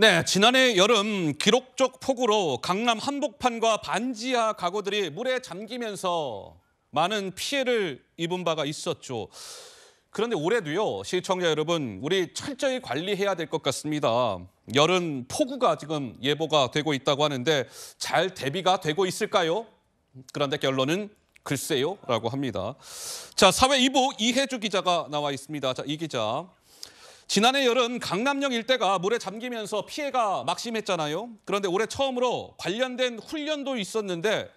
네, 지난해 여름 기록적 폭우로 강남 한복판과 반지하 가구들이 물에 잠기면서 많은 피해를 입은 바가 있었죠. 그런데 올해도요, 시청자 여러분, 우리 철저히 관리해야 될 것 같습니다. 여름 폭우가 지금 예보가 되고 있다고 하는데 잘 대비가 되고 있을까요? 그런데 결론은 글쎄요라고 합니다. 자, 사회 2부 이혜주 기자가 나와 있습니다. 자, 이 기자. 지난해 여름 강남역 일대가 물에 잠기면서 피해가 막심했잖아요. 그런데 올해 처음으로 관련된 훈련도 있었는데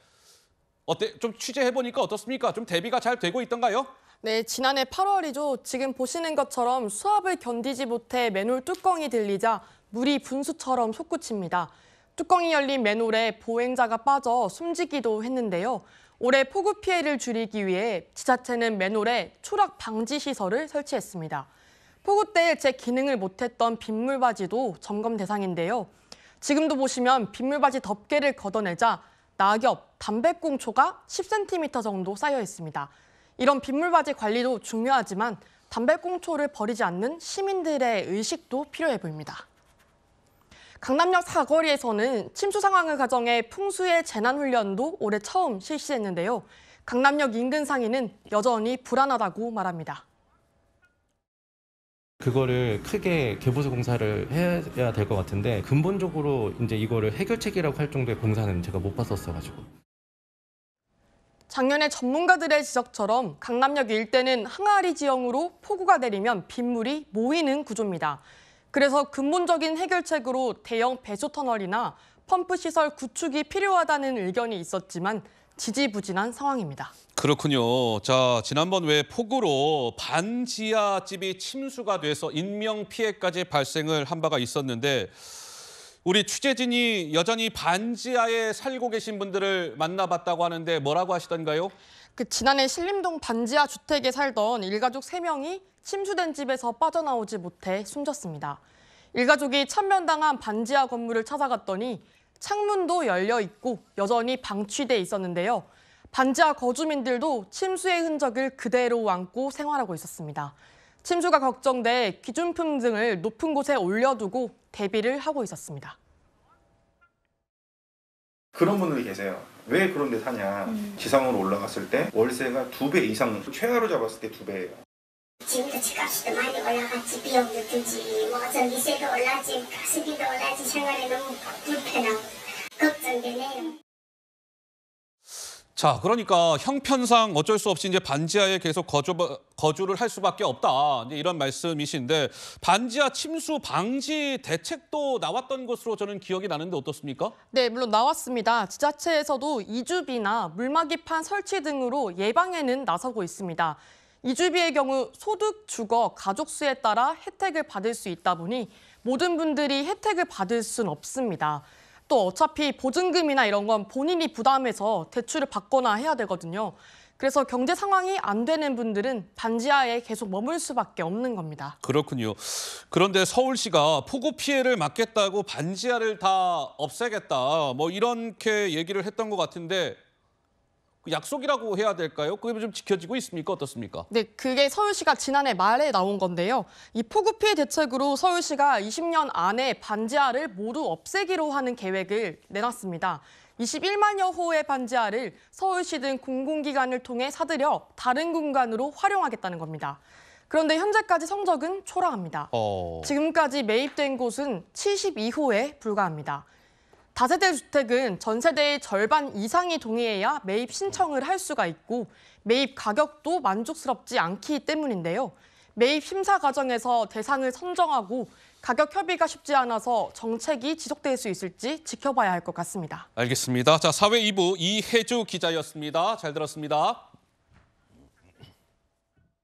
어때 좀 취재해 보니까 어떻습니까? 좀 대비가 잘 되고 있던가요? 네, 지난해 8월이죠. 지금 보시는 것처럼 수압을 견디지 못해 맨홀 뚜껑이 들리자 물이 분수처럼 솟구칩니다. 뚜껑이 열린 맨홀에 보행자가 빠져 숨지기도 했는데요. 올해 폭우 피해를 줄이기 위해 지자체는 맨홀에 추락 방지 시설을 설치했습니다. 폭우 때 제 기능을 못했던 빗물 바지도 점검 대상인데요. 지금도 보시면 빗물 바지 덮개를 걷어내자 낙엽, 담배꽁초가 10cm 정도 쌓여 있습니다. 이런 빗물 바지 관리도 중요하지만 담배꽁초를 버리지 않는 시민들의 의식도 필요해 보입니다. 강남역 사거리에서는 침수 상황을 가정해 풍수의 재난훈련도 올해 처음 실시했는데요. 강남역 인근 상인은 여전히 불안하다고 말합니다. 그거를 크게 개보수 공사를 해야 될 것 같은데 근본적으로 이제 이거를 해결책이라고 할 정도의 공사는 제가 못 봤었어가지고. 작년에 전문가들의 지적처럼 강남역 일대는 항아리 지형으로 폭우가 내리면 빗물이 모이는 구조입니다. 그래서 근본적인 해결책으로 대형 배수 터널이나 펌프 시설 구축이 필요하다는 의견이 있었지만 지지부진한 상황입니다. 그렇군요. 자, 지난번 왜 폭우로 반지하 집이 침수가 돼서 인명 피해까지 발생을 한 바가 있었는데 우리 취재진이 여전히 반지하에 살고 계신 분들을 만나봤다고 하는데 뭐라고 하시던가요? 그 지난해 신림동 반지하 주택에 살던 일가족 세명이 침수된 집에서 빠져나오지 못해 숨졌습니다. 일가족이 천면당한 반지하 건물을 찾아갔더니 창문도 열려 있고 여전히 방치돼 있었는데요. 반지하 거주민들도 침수의 흔적을 그대로 안고 생활하고 있었습니다. 침수가 걱정돼 기준품 등을 높은 곳에 올려두고 대비를 하고 있었습니다. 그런 분들이 계세요. 왜 그런 데 사냐. 음. 지상으로 올라갔을 때 월세가 두 배 이상, 최하로 잡았을 때 두 배예요. 지금도 집값이도 많이 올라갔지, 비용도 들지, 뭐 전기세도 올라지, 가스비도 올라지, 생활이 너무 불편하고 걱정되네요. 자, 그러니까 형편상 어쩔 수 없이 이제 반지하에 계속 거주, 거주를 할 수밖에 없다. 이제 이런 말씀이신데 반지하 침수 방지 대책도 나왔던 것으로 저는 기억이 나는데 어떻습니까? 네, 물론 나왔습니다. 지자체에서도 이주비나 물막이판 설치 등으로 예방에는 나서고 있습니다. 이주비의 경우 소득, 주거, 가족 수에 따라 혜택을 받을 수 있다 보니 모든 분들이 혜택을 받을 순 없습니다. 또 어차피 보증금이나 이런 건 본인이 부담해서 대출을 받거나 해야 되거든요. 그래서 경제 상황이 안 되는 분들은 반지하에 계속 머물 수밖에 없는 겁니다. 그렇군요. 그런데 서울시가 폭우 피해를 막겠다고 반지하를 다 없애겠다 뭐 이렇게 얘기를 했던 것 같은데 약속이라고 해야 될까요? 그게 좀 지켜지고 있습니까? 어떻습니까? 네, 그게 서울시가 지난해 말에 나온 건데요. 이 폭우 피해 대책으로 서울시가 20년 안에 반지하를 모두 없애기로 하는 계획을 내놨습니다. 21만여 호의 반지하를 서울시 등 공공기관을 통해 사들여 다른 공간으로 활용하겠다는 겁니다. 그런데 현재까지 성적은 초라합니다. 어... 지금까지 매입된 곳은 72호에 불과합니다. 다세대 주택은 전세대의 절반 이상이 동의해야 매입 신청을 할 수가 있고 매입 가격도 만족스럽지 않기 때문인데요. 매입 심사 과정에서 대상을 선정하고 가격 협의가 쉽지 않아서 정책이 지속될 수 있을지 지켜봐야 할 것 같습니다. 알겠습니다. 자, 사회 2부 이혜주 기자였습니다. 잘 들었습니다.